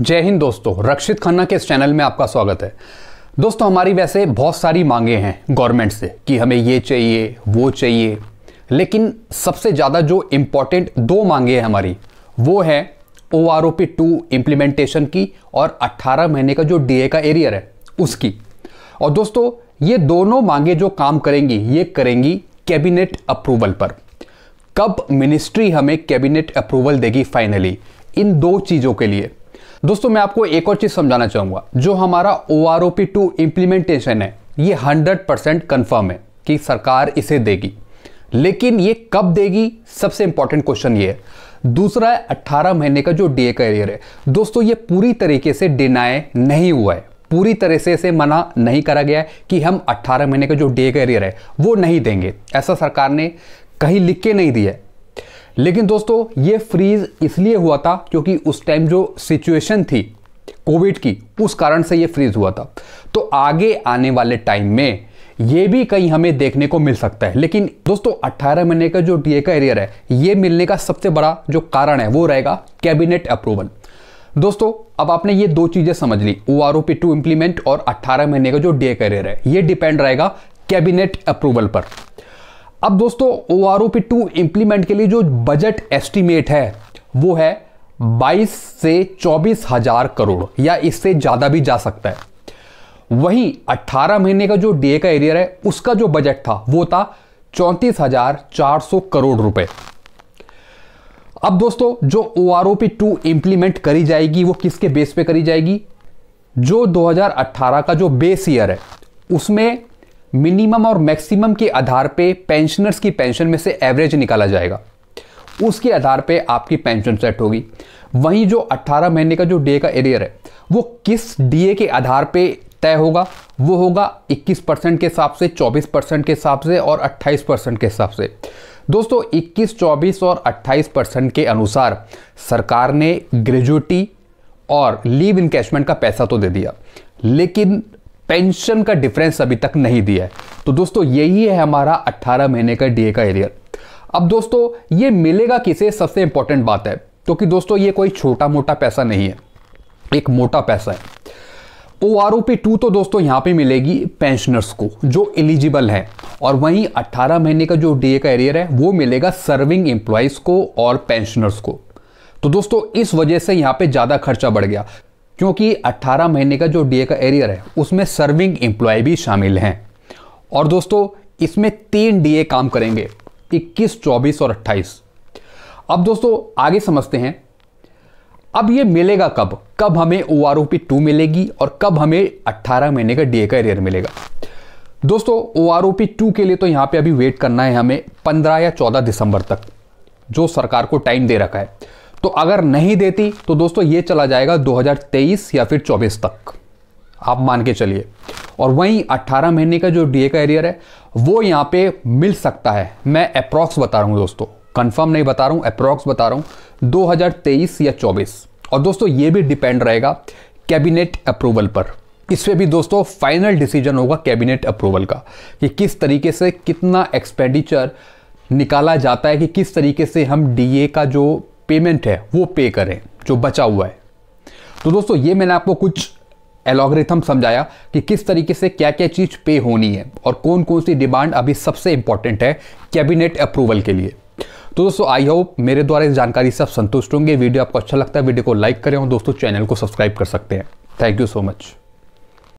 जय हिंद दोस्तों रक्षित खन्ना के इस चैनल में आपका स्वागत है दोस्तों हमारी वैसे बहुत सारी मांगे हैं गवर्नमेंट से कि हमें ये चाहिए वो चाहिए लेकिन सबसे ज़्यादा जो इम्पॉर्टेंट दो मांगे हैं हमारी वो है O R O P two implementation की और 18 महीने का जो डी ए का एरियर है उसकी और दोस्तों ये दोनों मांगे जो काम करेंगी ये करेंगी कैबिनेट अप्रूवल पर कब मिनिस्ट्री हमें कैबिनेट अप्रूवल देगी फाइनली इन दो चीज़ों के लिए दोस्तों मैं आपको एक और चीज़ समझाना चाहूंगा जो हमारा O R O P two implementation है ये हंड्रेड परसेंट कन्फर्म है कि सरकार इसे देगी लेकिन ये कब देगी सबसे इंपॉर्टेंट क्वेश्चन ये है दूसरा है अट्ठारह महीने का जो डीए का एरियर है दोस्तों ये पूरी तरीके से डिनाय नहीं हुआ है पूरी तरह से इसे मना नहीं करा गया है कि हम 18 महीने का जो डे का एरियर है वो नहीं देंगे ऐसा सरकार ने कहीं लिख के नहीं दिया है लेकिन दोस्तों ये फ्रीज इसलिए हुआ था क्योंकि उस टाइम जो सिचुएशन थी कोविड की उस कारण से ये फ्रीज हुआ था तो आगे आने वाले टाइम में ये भी कहीं हमें देखने को मिल सकता है लेकिन दोस्तों 18 महीने का जो डीए का एरियर है ये मिलने का सबसे बड़ा जो कारण है वो रहेगा कैबिनेट अप्रूवल दोस्तों अब आपने ये दो चीज़ें समझ ली O R O P two implement और 18 महीने का जो डीए का एरियर है ये डिपेंड रहेगा कैबिनेट अप्रूवल पर अब दोस्तों O R O P two implement के लिए जो बजट एस्टिमेट है वो है 22 से चौबीस हजार करोड़ या इससे ज़्यादा भी जा सकता है वहीं 18 महीने का जो डीए का एरियर है उसका जो बजट था वो था चौंतीस हजार चार सौ करोड़ रुपए अब दोस्तों जो O R O P two implement करी जाएगी वो किसके बेस पे करी जाएगी जो 2018 का जो बेस ईयर है उसमें मिनिमम और मैक्सिमम के आधार पे पेंशनर्स की पेंशन में से एवरेज निकाला जाएगा उसके आधार पे आपकी पेंशन सेट होगी वहीं जो 18 महीने का जो डीए का एरियर है वो किस डीए के आधार पे तय होगा वो होगा 21 परसेंट के हिसाब से 24 परसेंट के हिसाब से और 28 परसेंट के हिसाब से दोस्तों 21, 24 और 28 परसेंट के अनुसार सरकार ने ग्रेजुटी और लीव इनकेशमेंट का पैसा तो दे दिया लेकिन पेंशन का डिफरेंस अभी तक नहीं दिया है तो दोस्तों यही है हमारा 18 महीने का डीए का एरियर अब दोस्तों ये मिलेगा किसे सबसे इंपॉर्टेंट बात है क्योंकि तो दोस्तों ये कोई छोटा मोटा पैसा नहीं है एक मोटा पैसा है O R O P two तो दोस्तों यहाँ पे मिलेगी पेंशनर्स को जो एलिजिबल है और वहीं 18 महीने का जो डीए का एरियर है वो मिलेगा सर्विंग एम्प्लॉयज़ को और पेंशनर्स को तो दोस्तों इस वजह से यहाँ पे ज़्यादा खर्चा बढ़ गया क्योंकि 18 महीने का जो डीए का एरियर है उसमें सर्विंग एम्प्लॉय भी शामिल हैं और दोस्तों इसमें तीन डीए काम करेंगे 21, 24 और 28। अब दोस्तों आगे समझते हैं अब ये मिलेगा कब कब हमें O R O P two मिलेगी और कब हमें 18 महीने का डीए का एरियर मिलेगा दोस्तों O R O P two के लिए तो यहाँ पे अभी वेट करना है हमें 15 या 14 दिसंबर तक जो सरकार को टाइम दे रखा है तो अगर नहीं देती तो दोस्तों ये चला जाएगा 2023 या फिर 24 तक आप मान के चलिए और वहीं 18 महीने का जो डीए का एरियर है वो यहाँ पे मिल सकता है मैं अप्रॉक्स बता रहा हूँ दोस्तों कंफर्म नहीं बता रहा हूँ अप्रॉक्स बता रहा हूँ 2023 या 24 और दोस्तों ये भी डिपेंड रहेगा कैबिनेट अप्रूवल पर इस पर भी दोस्तों फाइनल डिसीजन होगा कैबिनेट अप्रूवल का कि किस तरीके से कितना एक्सपेंडिचर निकाला जाता है कि किस तरीके से हम डीए का जो पेमेंट है वो पे करें जो बचा हुआ है तो दोस्तों ये मैंने आपको कुछ एलोग्रिथम समझाया कि किस तरीके से क्या क्या चीज़ पे होनी है और कौन कौन सी डिमांड अभी सबसे इंपॉर्टेंट है कैबिनेट अप्रूवल के लिए तो दोस्तों आई होप मेरे द्वारा इस जानकारी से आप संतुष्ट होंगे वीडियो आपको अच्छा लगता है वीडियो को लाइक करें और दोस्तों चैनल को सब्सक्राइब कर सकते हैं थैंक यू सो मच